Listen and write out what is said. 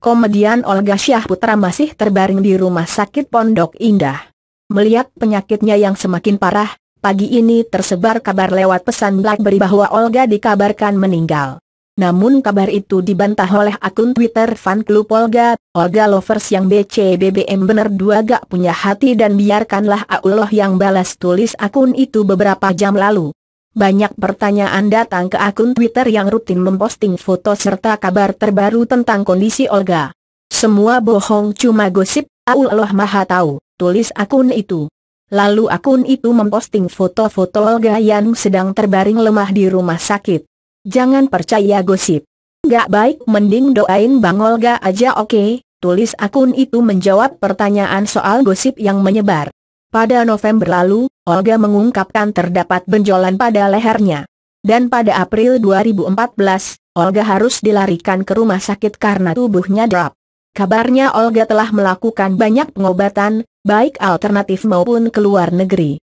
komedian Olga Syahputra masih terbaring di rumah sakit Pondok Indah. Melihat penyakitnya yang semakin parah, pagi ini tersebar kabar lewat pesan BlackBerry bahwa Olga dikabarkan meninggal. Namun kabar itu dibantah oleh akun Twitter fan Olga, Olga Lovers yang BCBBM bener dua gak punya hati dan biarkanlah Allah yang balas tulis akun itu beberapa jam lalu. Banyak pertanyaan datang ke akun Twitter yang rutin memposting foto serta kabar terbaru tentang kondisi Olga. Semua bohong cuma gosip, Allah maha tahu, tulis akun itu. Lalu akun itu memposting foto-foto Olga yang sedang terbaring lemah di rumah sakit. Jangan percaya gosip. Gak baik mending doain Bang Olga aja oke, okay? tulis akun itu menjawab pertanyaan soal gosip yang menyebar. Pada November lalu, Olga mengungkapkan terdapat benjolan pada lehernya. Dan pada April 2014, Olga harus dilarikan ke rumah sakit karena tubuhnya drop. Kabarnya Olga telah melakukan banyak pengobatan, baik alternatif maupun ke luar negeri.